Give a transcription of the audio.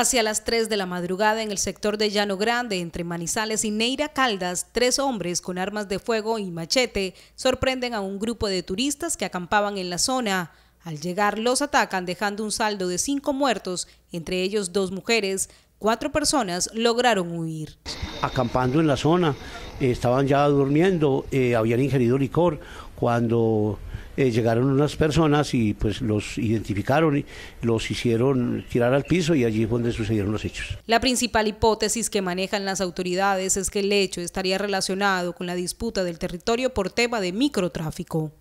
Hacia las 3 de la madrugada en el sector de Llano Grande, entre Manizales y Neira Caldas, tres hombres con armas de fuego y machete sorprenden a un grupo de turistas que acampaban en la zona. Al llegar los atacan dejando un saldo de cinco muertos, entre ellos dos mujeres. Cuatro personas lograron huir acampando en la zona, estaban ya durmiendo, eh, habían ingerido licor cuando eh, llegaron unas personas y pues los identificaron, y los hicieron tirar al piso y allí es donde sucedieron los hechos. La principal hipótesis que manejan las autoridades es que el hecho estaría relacionado con la disputa del territorio por tema de microtráfico.